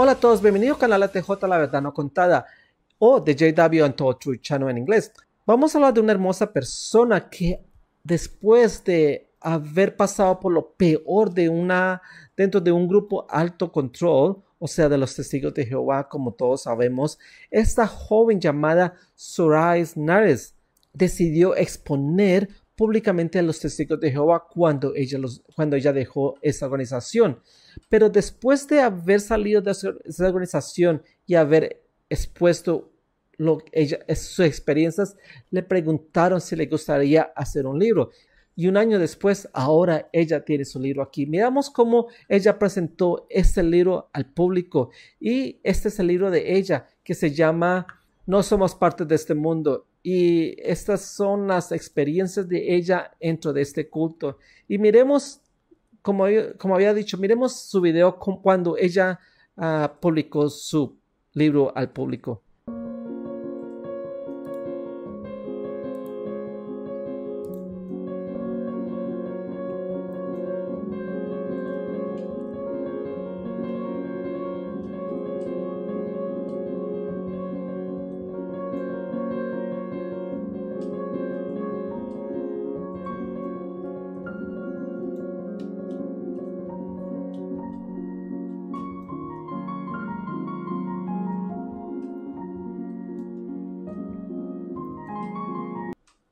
Hola a todos, bienvenidos al canal ATJ La Verdad No Contada o de JW todo True Channel en inglés. Vamos a hablar de una hermosa persona que después de haber pasado por lo peor de una dentro de un grupo alto control, o sea, de los testigos de Jehová, como todos sabemos, esta joven llamada Sorais Nares decidió exponer públicamente a los testigos de Jehová cuando ella, los, cuando ella dejó esa organización. Pero después de haber salido de esa organización y haber expuesto lo, ella, sus experiencias, le preguntaron si le gustaría hacer un libro. Y un año después, ahora ella tiene su libro aquí. Miramos cómo ella presentó este libro al público. Y este es el libro de ella que se llama No somos parte de este mundo y estas son las experiencias de ella dentro de este culto. Y miremos, como, como había dicho, miremos su video con, cuando ella ah, publicó su libro al público.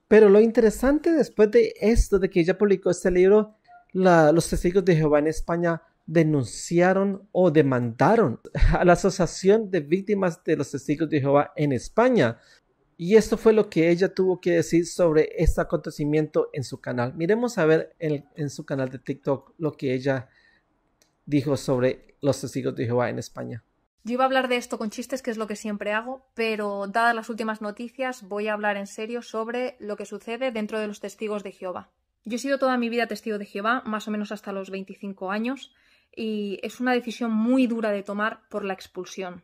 Pero lo interesante después de esto, de que ella publicó este libro, los testigos de Jehová en España denunciaron o demandaron a la Asociación de Víctimas de los Testigos de Jehová en España. Y esto fue lo que ella tuvo que decir sobre este acontecimiento en su canal. Miremos a ver en su canal de TikTok lo que ella dijo sobre los testigos de Jehová en España. Yo iba a hablar de esto con chistes, que es lo que siempre hago, pero dadas las últimas noticias, voy a hablar en serio sobre lo que sucede dentro de los testigos de Jehová. Yo he sido toda mi vida testigo de Jehová, más o menos hasta los 25 años, y es una decisión muy dura de tomar por la expulsión.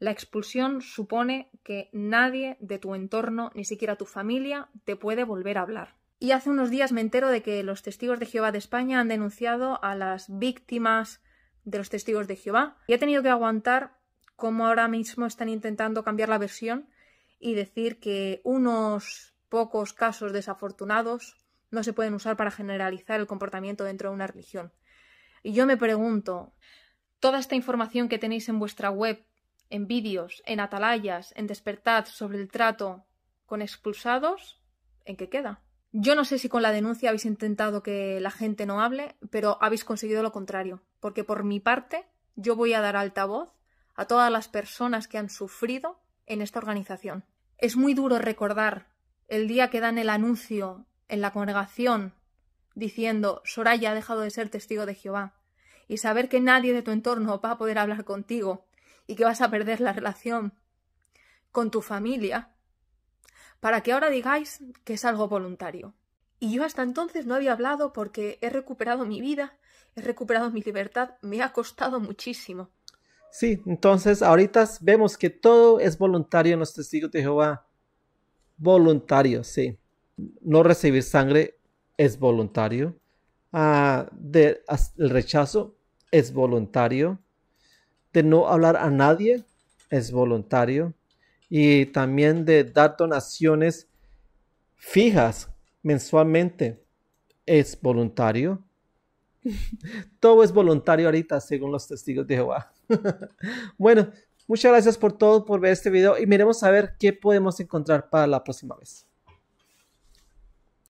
La expulsión supone que nadie de tu entorno, ni siquiera tu familia, te puede volver a hablar. Y hace unos días me entero de que los testigos de Jehová de España han denunciado a las víctimas de los testigos de Jehová. Y he tenido que aguantar cómo ahora mismo están intentando cambiar la versión y decir que unos pocos casos desafortunados no se pueden usar para generalizar el comportamiento dentro de una religión. Y yo me pregunto, toda esta información que tenéis en vuestra web, en vídeos, en atalayas, en despertad sobre el trato con expulsados, ¿en qué queda? Yo no sé si con la denuncia habéis intentado que la gente no hable, pero habéis conseguido lo contrario, porque por mi parte yo voy a dar altavoz a todas las personas que han sufrido en esta organización. Es muy duro recordar el día que dan el anuncio en la congregación diciendo Soraya ha dejado de ser testigo de Jehová y saber que nadie de tu entorno va a poder hablar contigo y que vas a perder la relación con tu familia para que ahora digáis que es algo voluntario. Y yo hasta entonces no había hablado porque he recuperado mi vida, he recuperado mi libertad, me ha costado muchísimo. Sí, entonces ahorita vemos que todo es voluntario en los testigos de Jehová. Voluntario, sí. No recibir sangre es voluntario. Ah, el rechazo es voluntario. De no hablar a nadie es voluntario y también de dar donaciones fijas mensualmente. Es voluntario. todo es voluntario ahorita, según los testigos de Jehová. bueno, muchas gracias por todo, por ver este video y miremos a ver qué podemos encontrar para la próxima vez.